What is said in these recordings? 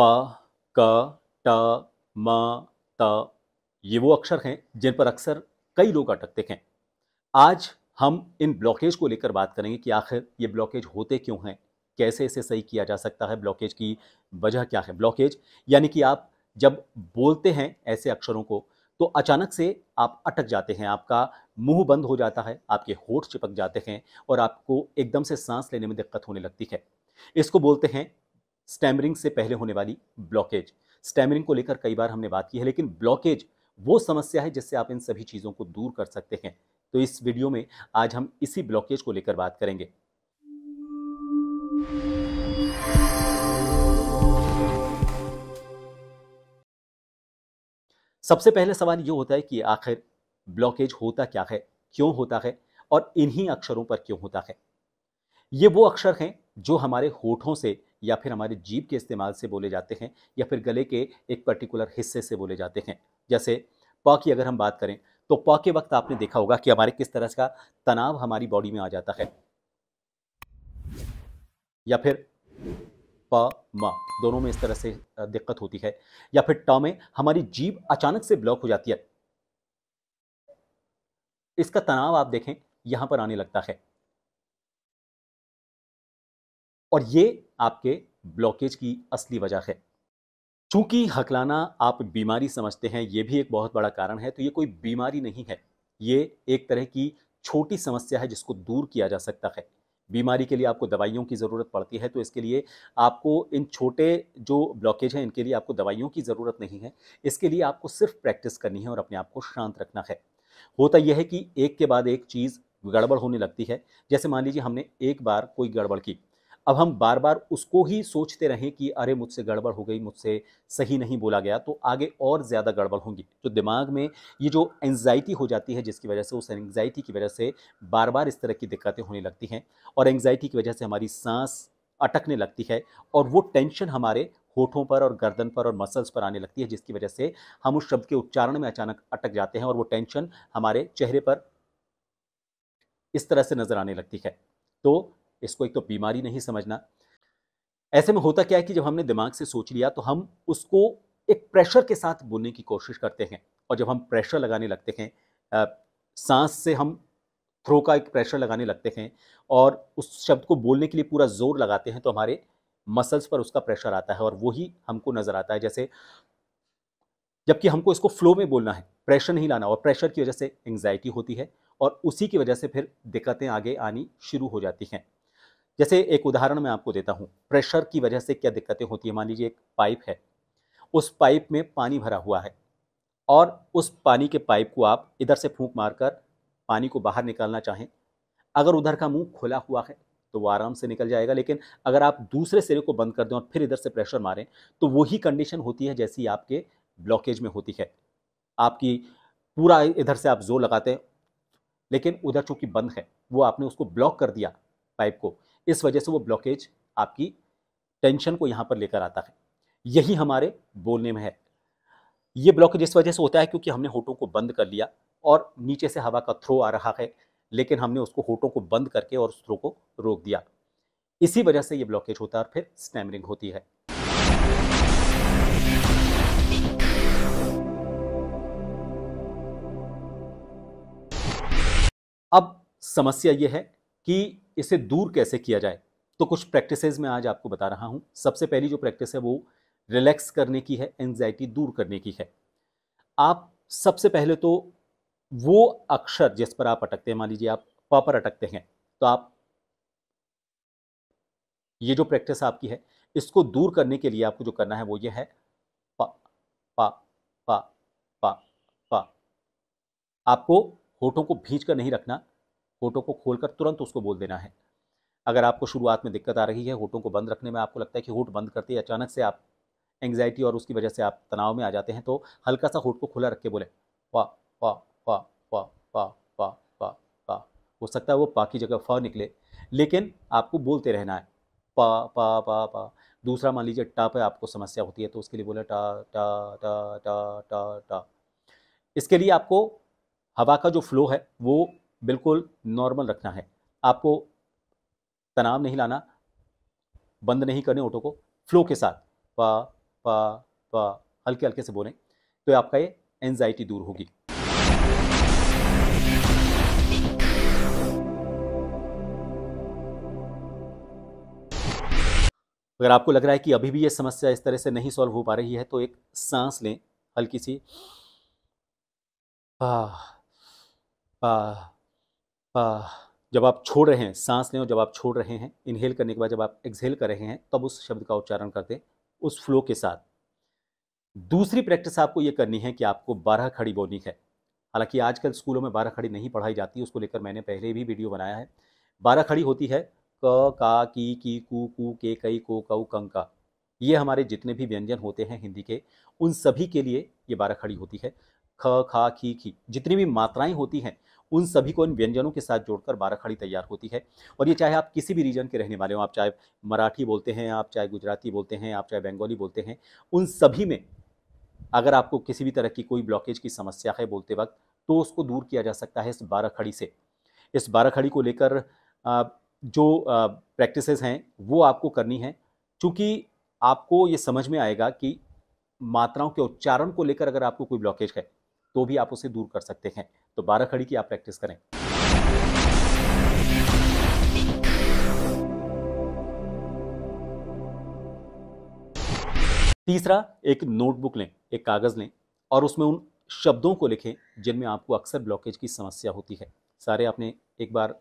प क ट म त ये वो अक्षर हैं जिन पर अक्सर कई लोग अटकते हैं आज हम इन ब्लॉकेज को लेकर बात करेंगे कि आखिर ये ब्लॉकेज होते क्यों हैं कैसे इसे सही किया जा सकता है ब्लॉकेज की वजह क्या है ब्लॉकेज यानी कि आप जब बोलते हैं ऐसे अक्षरों को तो अचानक से आप अटक जाते हैं आपका मुंह बंद हो जाता है आपके होठ चिपक जाते हैं और आपको एकदम से सांस लेने में दिक्कत होने लगती है इसको बोलते हैं स्टैमरिंग से पहले होने वाली ब्लॉकेज स्टैमरिंग को लेकर कई बार हमने बात की है लेकिन ब्लॉकेज वो समस्या है जिससे आप इन सभी चीज़ों को दूर कर सकते हैं तो इस वीडियो में आज हम इसी ब्लॉकेज को लेकर बात करेंगे सबसे पहले सवाल ये होता है कि आखिर ब्लॉकेज होता क्या है क्यों होता है और इन्हीं अक्षरों पर क्यों होता है ये वो अक्षर हैं जो हमारे होठों से या फिर हमारे जीभ के इस्तेमाल से बोले जाते हैं या फिर गले के एक पर्टिकुलर हिस्से से बोले जाते हैं जैसे प की अगर हम बात करें तो प के वक्त आपने देखा होगा कि हमारे किस तरह का तनाव हमारी बॉडी में आ जाता है या फिर प म दोनों में इस तरह से दिक्कत होती है या फिर ट में हमारी जीभ अचानक से ब्लॉक हो जाती है इसका तनाव आप देखें यहां पर आने लगता है और ये आपके ब्लॉकेज की असली वजह है चूंकि हकलाना आप बीमारी समझते हैं ये भी एक बहुत बड़ा कारण है तो ये कोई बीमारी नहीं है ये एक तरह की छोटी समस्या है जिसको दूर किया जा सकता है बीमारी के लिए आपको दवाइयों की ज़रूरत पड़ती है तो इसके लिए आपको इन छोटे जो ब्लॉकेज हैं इनके लिए आपको दवाइयों की ज़रूरत नहीं है इसके लिए आपको सिर्फ प्रैक्टिस करनी है और अपने आप को शांत रखना है होता यह है कि एक के बाद एक चीज़ गड़बड़ होने लगती है जैसे मान लीजिए हमने एक बार कोई गड़बड़ की अब हम बार बार उसको ही सोचते रहें कि अरे मुझसे गड़बड़ हो गई मुझसे सही नहीं बोला गया तो आगे और ज़्यादा गड़बड़ होंगी तो दिमाग में ये जो एंग्जाइटी हो जाती है जिसकी वजह से उस एंग्जाइटी की वजह से बार बार इस तरह की दिक्कतें होने लगती हैं और एंग्जाइटी की वजह से हमारी सांस अटकने लगती है और वो टेंशन हमारे होठों पर और गर्दन पर और मसल्स पर आने लगती है जिसकी वजह से हम उस शब्द के उच्चारण में अचानक अटक जाते हैं और वो टेंशन हमारे चेहरे पर इस तरह से नज़र आने लगती है तो इसको एक तो बीमारी नहीं समझना ऐसे में होता क्या है कि जब हमने दिमाग से सोच लिया तो हम उसको एक प्रेशर के साथ बोलने की कोशिश करते हैं और जब हम प्रेशर लगाने लगते हैं आ, सांस से हम थ्रो का एक प्रेशर लगाने लगते हैं और उस शब्द को बोलने के लिए पूरा जोर लगाते हैं तो हमारे मसल्स पर उसका प्रेशर आता है और वही हमको नज़र आता है जैसे जबकि हमको इसको फ्लो में बोलना है प्रेशर नहीं लाना और प्रेशर की वजह से एंग्जाइटी होती है और उसी की वजह से फिर दिक्कतें आगे आनी शुरू हो जाती हैं जैसे एक उदाहरण मैं आपको देता हूँ प्रेशर की वजह से क्या दिक्कतें होती है मान लीजिए एक पाइप है उस पाइप में पानी भरा हुआ है और उस पानी के पाइप को आप इधर से फूंक मारकर पानी को बाहर निकालना चाहें अगर उधर का मुंह खुला हुआ है तो वो आराम से निकल जाएगा लेकिन अगर आप दूसरे सिरे को बंद कर दें और फिर इधर से प्रेशर मारें तो वही कंडीशन होती है जैसी आपके ब्लॉकेज में होती है आपकी पूरा इधर से आप जोर लगाते हैं लेकिन उधर चूँकि बंद है वो आपने उसको ब्लॉक कर दिया पाइप को इस वजह से वो ब्लॉकेज आपकी टेंशन को यहाँ पर लेकर आता है यही हमारे बोलने में है ये ब्लॉकेज इस वजह से होता है क्योंकि हमने होठों को बंद कर लिया और नीचे से हवा का थ्रो आ रहा है लेकिन हमने उसको होठों को बंद करके और उस थ्रो को रोक दिया इसी वजह से ये ब्लॉकेज होता है और फिर स्टैमरिंग होती है अब समस्या ये है कि इसे दूर कैसे किया जाए तो कुछ प्रैक्टिसेस मैं आज आपको बता रहा हूँ सबसे पहली जो प्रैक्टिस है वो रिलैक्स करने की है एंजाइटी दूर करने की है आप सबसे पहले तो वो अक्षर जिस पर आप अटकते हैं मान लीजिए आप प पर अटकते हैं तो आप ये जो प्रैक्टिस आपकी है इसको दूर करने के लिए आपको जो करना है वो ये है प प प प प आपको होठों को भींच कर नहीं रखना होठों को खोलकर तुरंत उसको बोल देना है अगर आपको शुरुआत में दिक्कत आ रही है होठों को बंद रखने में आपको लगता है कि होठ बंद करते ही अचानक से आप एंग्जाइटी और उसकी वजह से आप तनाव में आ जाते हैं तो हल्का सा होठ को खुला रख के बोले वाह वाह वाह वाह वाह वाह वाह वाह हो सकता है वो पा की जगह फ निकले लेकिन आपको बोलते रहना है पा पा पा पा दूसरा मान लीजिए टा पर आपको समस्या होती है तो उसके लिए बोले टा टा टा टा टा टा इसके लिए आपको हवा का जो फ्लो है वो बिल्कुल नॉर्मल रखना है आपको तनाव नहीं लाना बंद नहीं करने ऑटो को फ्लो के साथ पा पा पा हल्के हल्के से बोलें तो आपका ये एनजाइटी दूर होगी अगर आपको लग रहा है कि अभी भी ये समस्या इस तरह से नहीं सॉल्व हो पा रही है तो एक सांस लें हल्की सी जब आप छोड़ रहे हैं सांस लें और जब आप छोड़ रहे हैं इनहेल करने के बाद जब आप एक्सहेल कर रहे हैं तब उस शब्द का उच्चारण करते उस फ्लो के साथ दूसरी प्रैक्टिस आपको ये करनी है कि आपको बारह खड़ी बोलनी है हालांकि आजकल स्कूलों में बारह खड़ी नहीं पढ़ाई जाती उसको लेकर मैंने पहले भी वीडियो बनाया है बारह खड़ी होती है क का की की कू कू के कई को कऊ कंग का ये हमारे जितने भी व्यंजन होते हैं हिंदी के उन सभी के लिए ये बारह खड़ी होती है ख खा खी खी जितनी भी मात्राएं होती हैं उन सभी को इन व्यंजनों के साथ जोड़कर बारह खड़ी तैयार होती है और ये चाहे आप किसी भी रीजन के रहने वाले हों आप चाहे मराठी बोलते हैं आप चाहे गुजराती बोलते हैं आप चाहे बंगाली बोलते हैं उन सभी में अगर आपको किसी भी तरह की कोई ब्लॉकेज की समस्या है बोलते वक्त तो उसको दूर किया जा सकता है इस बारह खड़ी से इस बारह खड़ी को लेकर जो प्रैक्टिस हैं वो आपको करनी है क्योंकि आपको ये समझ में आएगा कि मात्राओं के उच्चारण को लेकर अगर आपको कोई ब्लॉकेज है तो भी आप उसे दूर कर सकते हैं तो बारह खड़ी की आप प्रैक्टिस करें तीसरा एक नोटबुक लें एक कागज़ लें और उसमें उन शब्दों को लिखें जिनमें आपको अक्सर ब्लॉकेज की समस्या होती है सारे आपने एक बार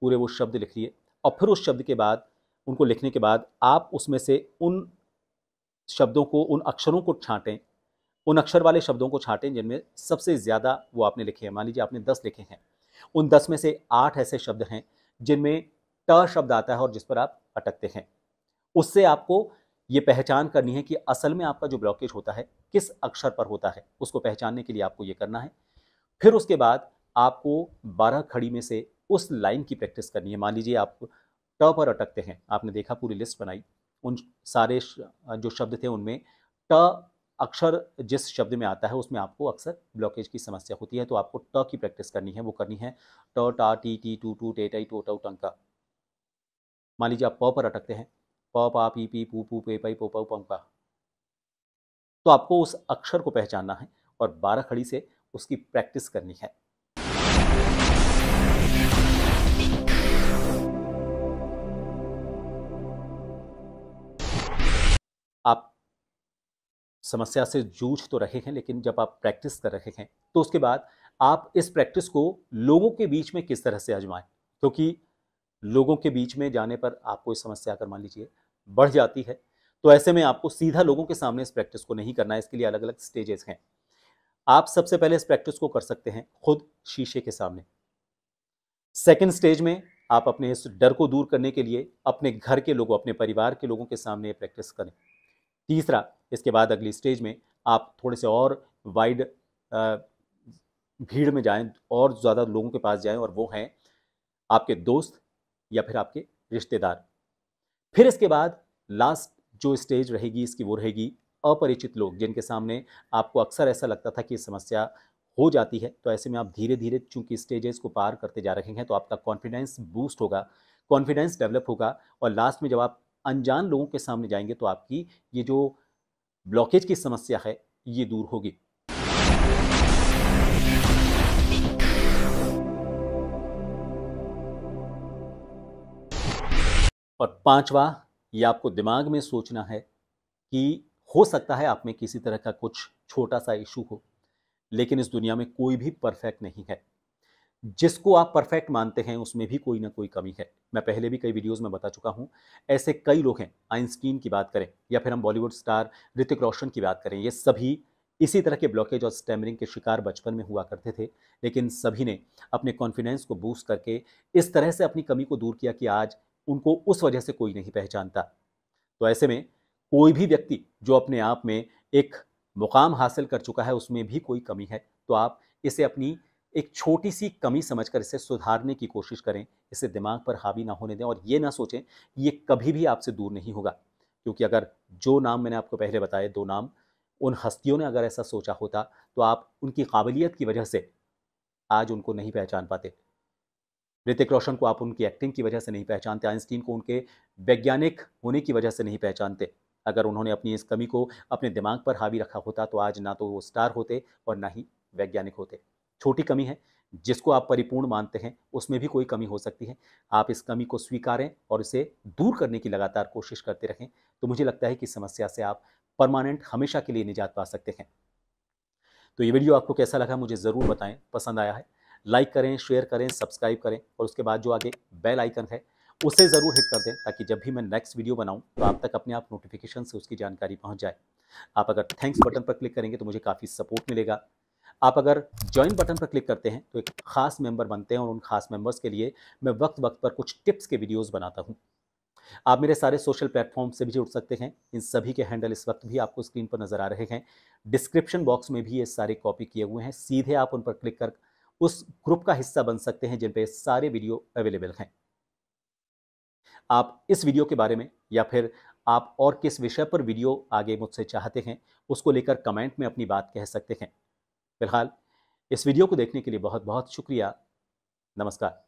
पूरे वो शब्द लिख लिए और फिर उस शब्द के बाद उनको लिखने के बाद आप उसमें से उन शब्दों को उन अक्षरों को छांटें उन अक्षर वाले शब्दों को छाटें जिनमें सबसे ज़्यादा वो आपने लिखे हैं मान लीजिए आपने दस लिखे हैं उन दस में से आठ ऐसे शब्द हैं जिनमें ट शब्द आता है और जिस पर आप अटकते हैं उससे आपको ये पहचान करनी है कि असल में आपका जो ब्लॉकेज होता है किस अक्षर पर होता है उसको पहचानने के लिए आपको ये करना है फिर उसके बाद आपको बारह खड़ी में से उस लाइन की प्रैक्टिस करनी है मान लीजिए आप ट पर अटकते हैं आपने देखा पूरी लिस्ट बनाई उन सारे जो शब्द थे उनमें ट अक्षर जिस शब्द में आता है उसमें आपको अक्सर ब्लॉकेज की समस्या होती है तो आपको ट की प्रैक्टिस करनी है वो करनी है ट टा टी टी टू टू टे टाई टो टू टंका मान लीजिए आप प पर अटकते हैं प पा पी पी पू पू पे पाई पो पंका तो आपको उस अक्षर को पहचानना है और बारह खड़ी से उसकी प्रैक्टिस करनी है समस्या से जूझ तो रहे हैं लेकिन जब आप प्रैक्टिस कर रहे हैं तो उसके बाद आप इस प्रैक्टिस को लोगों के बीच में किस तरह से आजमाएं क्योंकि तो लोगों के बीच में जाने पर आपको इस समस्या अगर मान लीजिए बढ़ जाती है तो ऐसे में आपको सीधा लोगों के सामने इस प्रैक्टिस को नहीं करना है इसके लिए अलग अलग स्टेजेस हैं आप सबसे पहले इस प्रैक्टिस को कर सकते हैं खुद शीशे के सामने सेकेंड स्टेज में आप अपने इस डर को दूर करने के लिए अपने घर के लोगों अपने परिवार के लोगों के सामने प्रैक्टिस करें तीसरा इसके बाद अगली स्टेज में आप थोड़े से और वाइड भीड़ में जाएं और ज़्यादा लोगों के पास जाएं और वो हैं आपके दोस्त या फिर आपके रिश्तेदार फिर इसके बाद लास्ट जो स्टेज रहेगी इसकी वो रहेगी अपरिचित लोग जिनके सामने आपको अक्सर ऐसा लगता था कि समस्या हो जाती है तो ऐसे में आप धीरे धीरे चूंकि स्टेजेस को पार करते जा रहे हैं तो आपका कॉन्फिडेंस बूस्ट होगा कॉन्फिडेंस डेवलप होगा और लास्ट में जब आप अनजान लोगों के सामने जाएंगे तो आपकी ये जो ब्लॉकेज की समस्या है ये दूर होगी और पांचवा ये आपको दिमाग में सोचना है कि हो सकता है आप में किसी तरह का कुछ छोटा सा इशू हो लेकिन इस दुनिया में कोई भी परफेक्ट नहीं है जिसको आप परफेक्ट मानते हैं उसमें भी कोई ना कोई कमी है मैं पहले भी कई वीडियोस में बता चुका हूँ ऐसे कई लोग हैं आइंस्टीन की बात करें या फिर हम बॉलीवुड स्टार ऋतिक रोशन की बात करें ये सभी इसी तरह के ब्लॉकेज और स्टैमरिंग के शिकार बचपन में हुआ करते थे लेकिन सभी ने अपने कॉन्फिडेंस को बूस्ट करके इस तरह से अपनी कमी को दूर किया कि आज उनको उस वजह से कोई नहीं पहचानता तो ऐसे में कोई भी व्यक्ति जो अपने आप में एक मुकाम हासिल कर चुका है उसमें भी कोई कमी है तो आप इसे अपनी एक छोटी सी कमी समझकर इसे सुधारने की कोशिश करें इसे दिमाग पर हावी ना होने दें और ये ना सोचें ये कभी भी आपसे दूर नहीं होगा क्योंकि अगर जो नाम मैंने आपको पहले बताए दो नाम उन हस्तियों ने अगर ऐसा सोचा होता तो आप उनकी काबिलियत की वजह से आज उनको नहीं पहचान पाते ऋतिक रोशन को आप उनकी एक्टिंग की वजह से नहीं पहचानते आइंस्टीन को उनके वैज्ञानिक होने की वजह से नहीं पहचानते अगर उन्होंने अपनी इस कमी को अपने दिमाग पर हावी रखा होता तो आज ना तो वो स्टार होते और ना ही वैज्ञानिक होते छोटी कमी है जिसको आप परिपूर्ण मानते हैं उसमें भी कोई कमी हो सकती है आप इस कमी को स्वीकारें और इसे दूर करने की लगातार कोशिश करते रहें तो मुझे लगता है कि समस्या से आप परमानेंट हमेशा के लिए निजात पा सकते हैं तो ये वीडियो आपको कैसा लगा मुझे ज़रूर बताएं पसंद आया है लाइक करें शेयर करें सब्सक्राइब करें और उसके बाद जो आगे बेल आइकन है उसे ज़रूर हिट कर दें ताकि जब भी मैं नेक्स्ट वीडियो बनाऊं तो आप तक अपने आप नोटिफिकेशन से उसकी जानकारी पहुंच जाए आप अगर थैंक्स बटन पर क्लिक करेंगे तो मुझे काफ़ी सपोर्ट मिलेगा आप अगर ज्वाइन बटन पर क्लिक करते हैं तो एक ख़ास मेंबर बनते हैं और उन खास मेंबर्स के लिए मैं वक्त वक्त पर कुछ टिप्स के वीडियोज़ बनाता हूँ आप मेरे सारे सोशल प्लेटफॉर्म से भी जुड़ सकते हैं इन सभी के हैंडल इस वक्त भी आपको स्क्रीन पर नज़र आ रहे हैं डिस्क्रिप्शन बॉक्स में भी ये सारे कॉपी किए हुए हैं सीधे आप उन पर क्लिक कर उस ग्रुप का हिस्सा बन सकते हैं जिन पर सारे वीडियो अवेलेबल हैं आप इस वीडियो के बारे में या फिर आप और किस विषय पर वीडियो आगे मुझसे चाहते हैं उसको लेकर कमेंट में अपनी बात कह सकते हैं फिलहाल इस वीडियो को देखने के लिए बहुत बहुत शुक्रिया नमस्कार